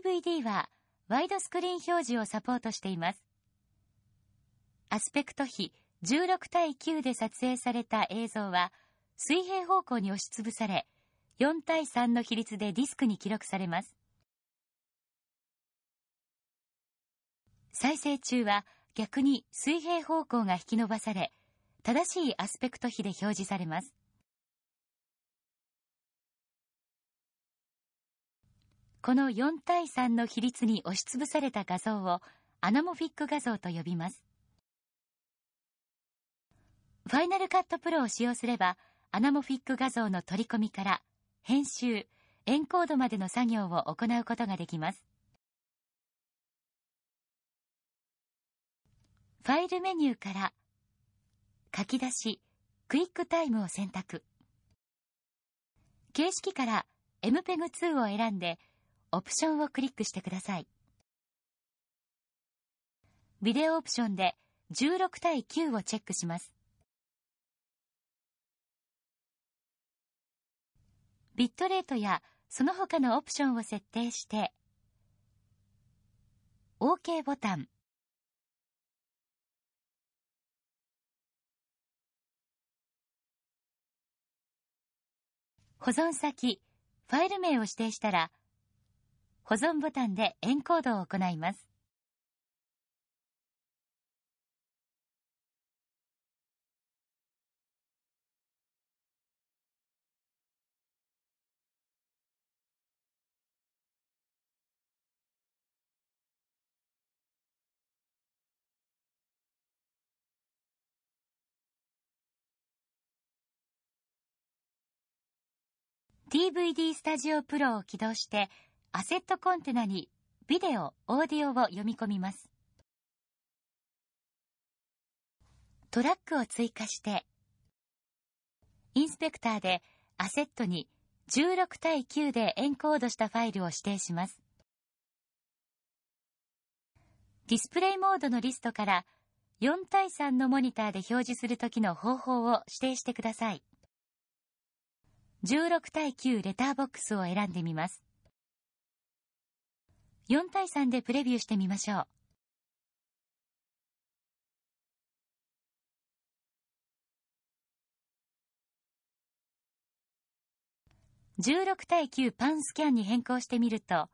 DVD はワイドスクリーン表示をサポートしています。アスペクト比16対9で撮影された映像は水平方向に押しつぶされ4対3の比率でディスクに記録されます。再生中は逆に水平方向が引き伸ばされ正しいアスペクト比で表示されます。この4対3の比率に押しつぶされた画像をアナモフィック画像と呼びます。ファイナルカットプロを使用すれば、アナモフィック画像の取り込みから編集、エンコードまでの作業を行うことができます。ファイルメニューから書き出し、クイックタイムを選択。形式から MPEG2 を選んでオプションをクリックしてください。ビデオオプションで16対9をチェックします。ビットレートやその他のオプションを設定して、OK ボタン、保存先、ファイル名を指定したら、保存ボタンでエンコードを行います。DVD スタジオプロを起動してアセットコンテナにビデオ、オーディオを読み込みます。トラックを追加して、インスペクターでアセットに16対9でエンコードしたファイルを指定します。ディスプレイモードのリストから4対3のモニターで表示するときの方法を指定してください。16対9レターボックスを選んでみます。4対3でプレビューしてみましょう。16対9パンスキャンに変更してみると、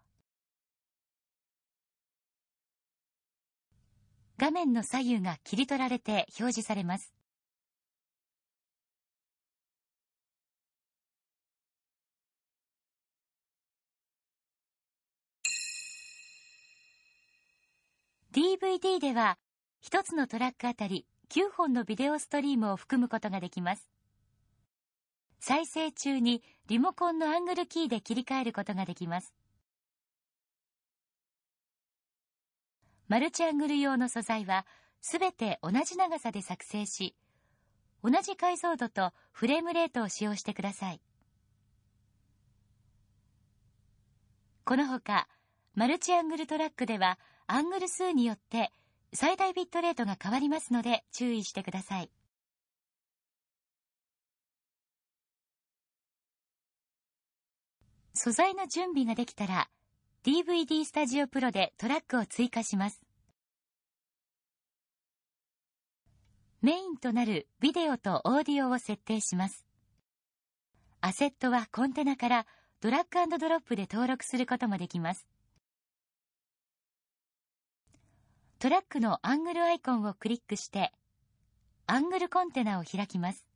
画面の左右が切り取られて表示されます。DVD では、一つのトラックあたり9本のビデオストリームを含むことができます。再生中にリモコンのアングルキーで切り替えることができます。マルチアングル用の素材はすべて同じ長さで作成し、同じ解像度とフレームレートを使用してください。このほか、マルチアングルトラックでは、アングル数によって最大ビットレートが変わりますので注意してください。素材の準備ができたら、DVD スタジオプロでトラックを追加します。メインとなるビデオとオーディオを設定します。アセットはコンテナからドラッグドロップで登録することもできます。トラックのアングルアイコンをクリックして、アングルコンテナを開きます。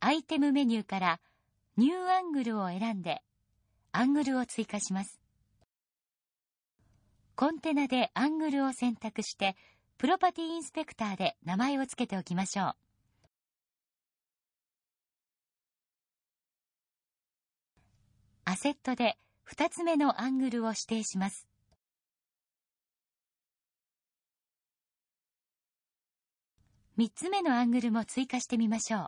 アイテムメニューから、ニューアングルを選んで、アングルを追加します。コンテナでアングルを選択して、プロパティインスペクターで名前を付けておきましょう。アセットで2つ目のアングルを指定します。三つ目のアングルも追加してみましょ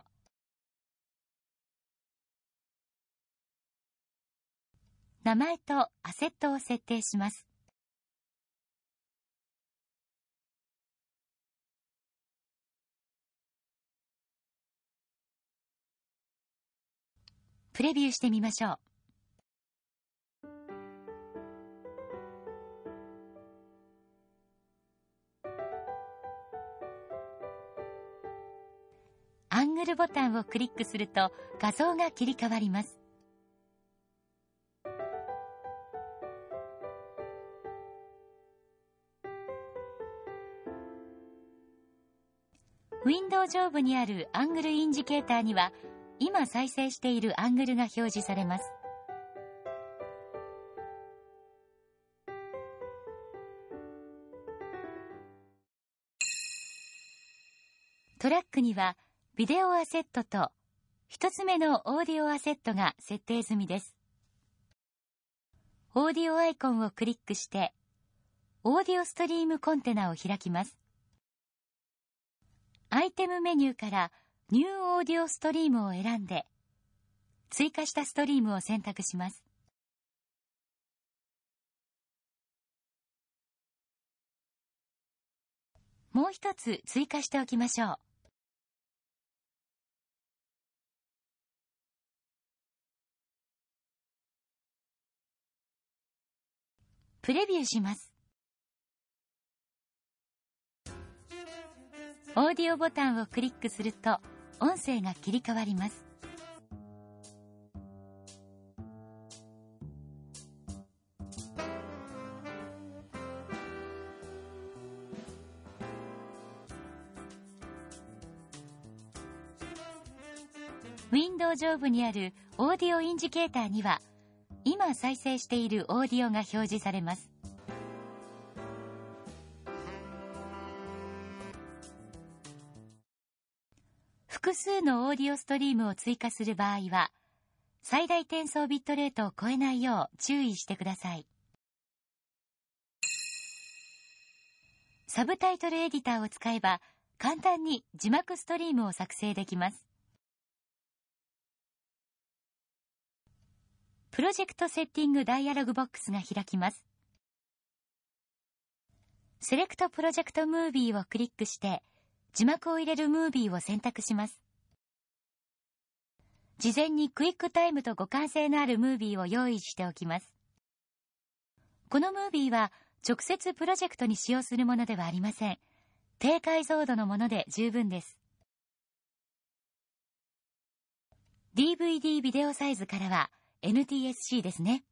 う。名前とアセットを設定します。プレビューしてみましょう。ルボタンをクリックすると画像が切り替わります。ウィンドウ上部にあるアングルインジケーターには、今再生しているアングルが表示されます。トラックにはビデオアセットと一つ目のオーディオアセットが設定済みです。オーディオアイコンをクリックして、オーディオストリームコンテナを開きます。アイテムメニューからニューオーディオストリームを選んで、追加したストリームを選択します。もう一つ追加しておきましょう。プレビューします。オーディオボタンをクリックすると音声が切り替わります。ウィンドウ上部にあるオーディオインジケーターには今再生しているオーディオが表示されます。複数のオーディオストリームを追加する場合は、最大転送ビットレートを超えないよう注意してください。サブタイトルエディターを使えば、簡単に字幕ストリームを作成できます。プロジェクトセッティングダイアログボックスが開きます。セレクトプロジェクトムービーをクリックして、字幕を入れるムービーを選択します。事前にクイックタイムと互換性のあるムービーを用意しておきます。このムービーは直接プロジェクトに使用するものではありません。低解像度のもので十分です。DVD ビデオサイズからは NTSC ですね。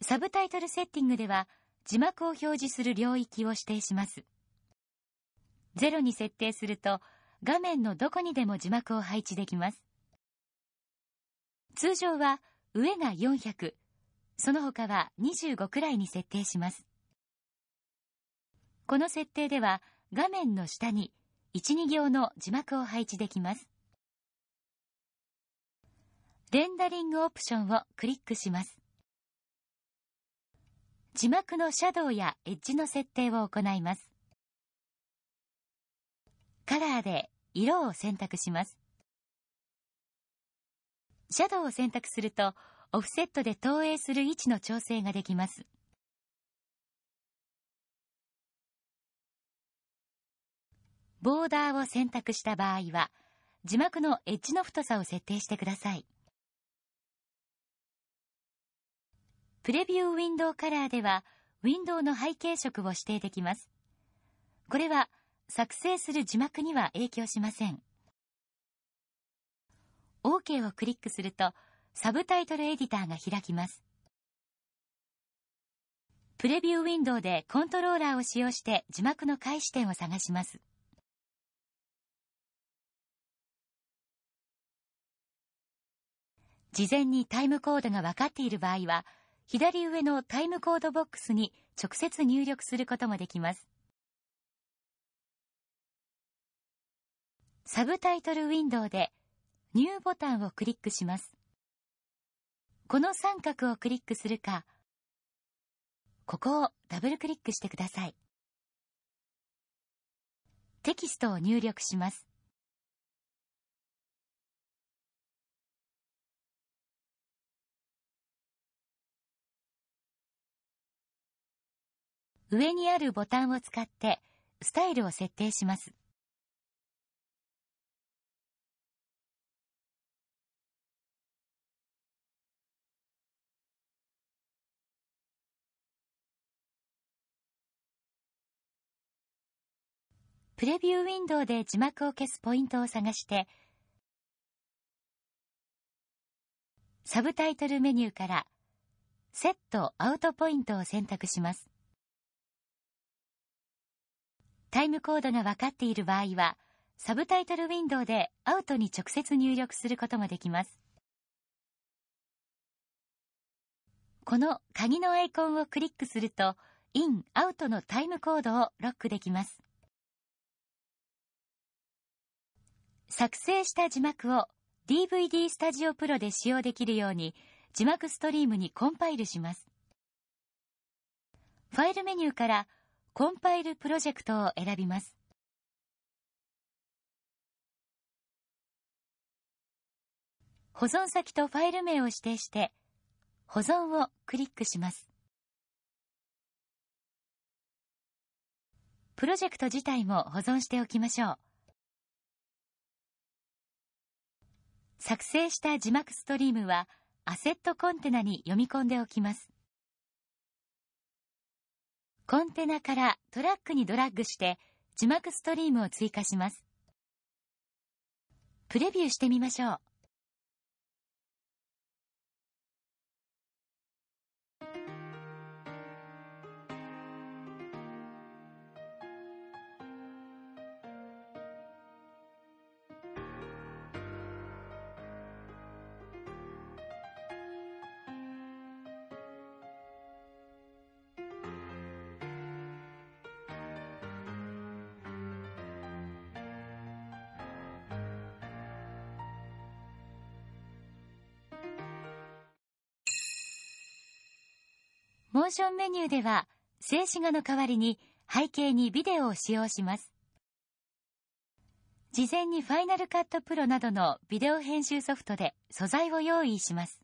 サブタイトルセッティングでは字幕を表示する領域を指定します。0に設定すると画面のどこにでも字幕を配置できます。通常は上が400、その他は25くらいに設定します。この設定では画面の下に1、2行の字幕を配置できます。レンダリングオプションをクリックします。字幕のシャドウやエッジの設定を行います。カラーで色を選択します。シャドウを選択すると、オフセットで投影する位置の調整ができます。ボーダーを選択した場合は、字幕のエッジの太さを設定してください。プレビューウィンドウカラーでは、ウィンドウの背景色を指定できます。これは、作成する字幕には影響しません。OK をクリックすると、サブタイトルエディターが開きます。プレビューウィンドウでコントローラーを使用して字幕の開始点を探します。事前にタイムコードが分かっている場合は、左上のタイムコードボックスに直接入力することもできます。サブタイトルウィンドウでニューボタンをクリックします。この三角をクリックするか、ここをダブルクリックしてください。テキストを入力します。上にあるボタンを使ってスタイルを設定します。プレビューウィンドウで字幕を消すポイントを探して、サブタイトルメニューから、セットアウトポイントを選択します。タイムコードが分かっている場合は、サブタイトルウィンドウでアウトに直接入力することもできます。この鍵のアイコンをクリックすると、イン、アウトのタイムコードをロックできます。作成した字幕を DVD スタジオプロで使用できるように字幕ストリームにコンパイルします。ファイルメニューからコンパイルプロジェクトを選びます。保存先とファイル名を指定して、保存をクリックします。プロジェクト自体も保存しておきましょう。作成した字幕ストリームは、アセットコンテナに読み込んでおきます。コンテナからトラックにドラッグして字幕ストリームを追加します。プレビューしてみましょう。モーションメニューでは、静止画の代わりに背景にビデオを使用します。事前にファイナルカットプロなどのビデオ編集ソフトで素材を用意します。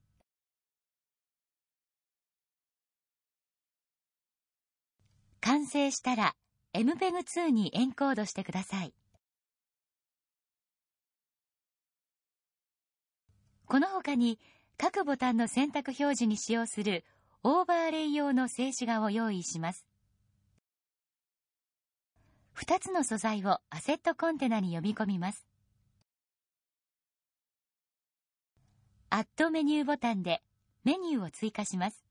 完成したら MPEG2 にエンコードしてください。この他に各ボタンの選択表示に使用するオーバーレイ用の静止画を用意します。2つの素材をアセットコンテナに読み込みます。アットメニューボタンでメニューを追加します。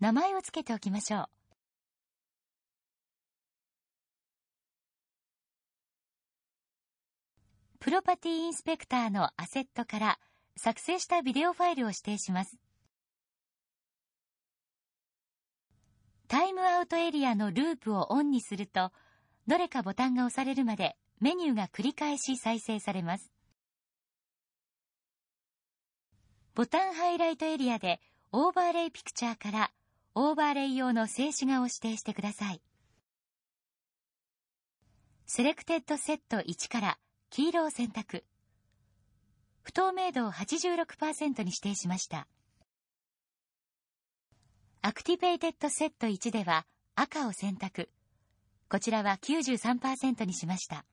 名前を付けておきましょう。プロパティインスペクターのアセットから作成したビデオファイルを指定します。タイムアウトエリアのループをオンにすると、どれかボタンが押されるまでメニューが繰り返し再生されます。ボタンハイライトエリアでオーバーレイピクチャーからオーバーレイ用の静止画を指定してください。セレクテッドセット1から黄色を選択。不透明度を86%に指定しました。アクティベイテッドセット1では赤を選択。こちらは93%にしました。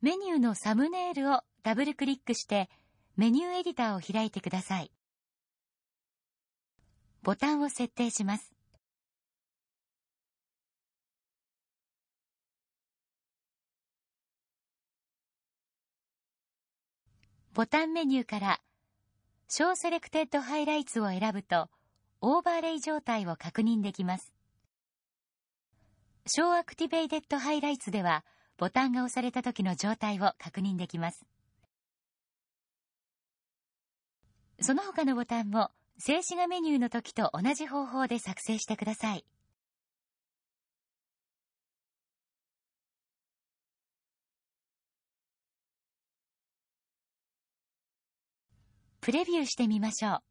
メニューのサムネイルをダブルクリックしてメニューエディターを開いてください。ボタンを設定します。ボタンメニューから小セレクテッドハイライツを選ぶと、オーバーレイ状態を確認できます。小アクティベイテッドハイライツでは、ボタンが押された時の状態を確認できます。その他のボタンも、静止画メニューの時と同じ方法で作成してください。プレビューしてみましょう。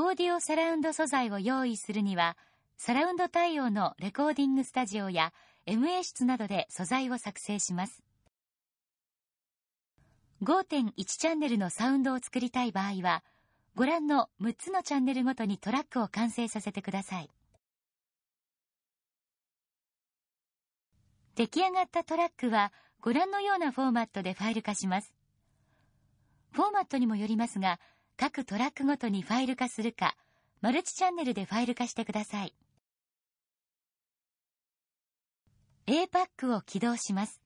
オーディオサラウンド素材を用意するには、サラウンド対応のレコーディングスタジオや MA 室などで素材を作成します。5.1チャンネルのサウンドを作りたい場合は、ご覧の6つのチャンネルごとにトラックを完成させてください。出来上がったトラックはご覧のようなフォーマットでファイル化します。フォーマットにもよりますが、各トラックごとにファイル化するか、マルチチャンネルでファイル化してください。a パックを起動します。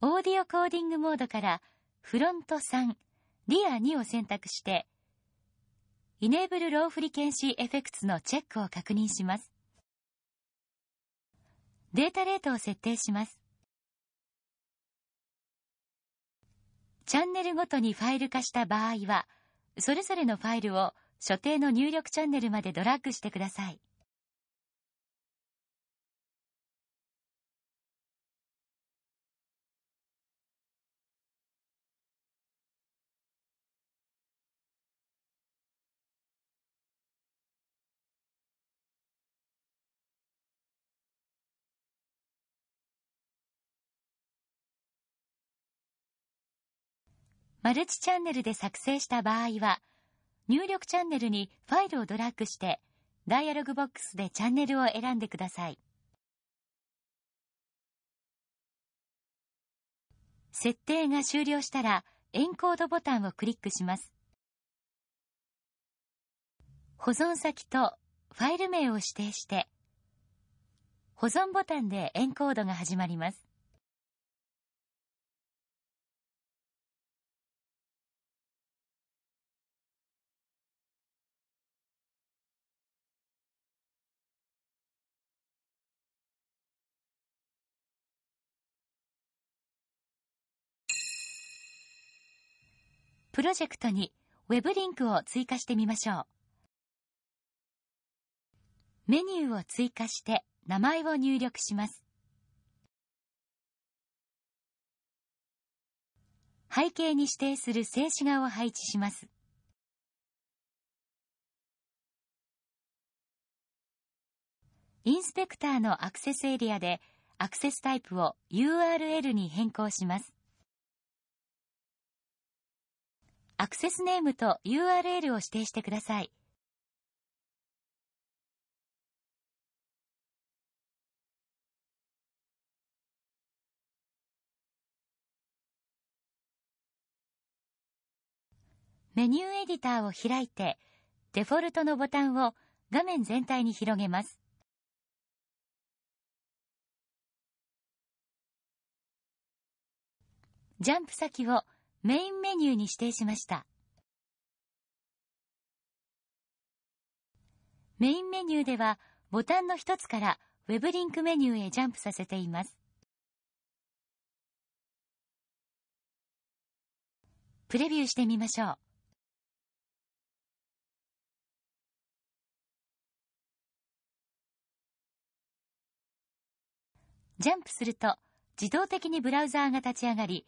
オーディオコーディングモードからフロント3、リア2を選択して、イネーブルローフリケンシーエフェクツのチェックを確認します。データレートを設定します。チャンネルごとにファイル化した場合は、それぞれのファイルを所定の入力チャンネルまでドラッグしてください。マルチチャンネルで作成した場合は、入力チャンネルにファイルをドラッグして、ダイアログボックスでチャンネルを選んでください。設定が終了したら、エンコードボタンをクリックします。保存先とファイル名を指定して、保存ボタンでエンコードが始まります。プロジェクトに Web リンクを追加してみましょう。メニューを追加して名前を入力します。背景に指定する静止画を配置します。インスペクターのアクセスエリアでアクセスタイプを URL に変更します。アクセスネームと URL を指定してください。メニューエディターを開いて、デフォルトのボタンを画面全体に広げます。ジャンプ先をメインメニューに指定しました。メインメニューではボタンの一つからウェブリンクメニューへジャンプさせています。プレビューしてみましょう。ジャンプすると自動的にブラウザーが立ち上がり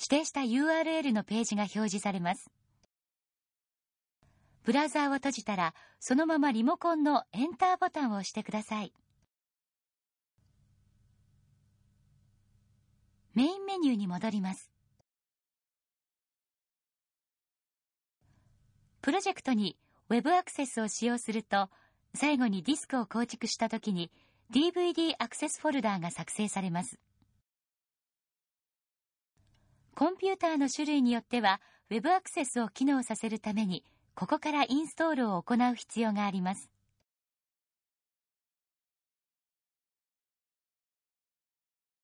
指定した URL のページが表示されます。ブラウザーを閉じたら、そのままリモコンのエンターボタンを押してください。メインメニューに戻ります。プロジェクトに Web アクセスを使用すると、最後にディスクを構築した時に DVD アクセスフォルダーが作成されます。コンピューターの種類によっては Web アクセスを機能させるためにここからインストールを行う必要があります。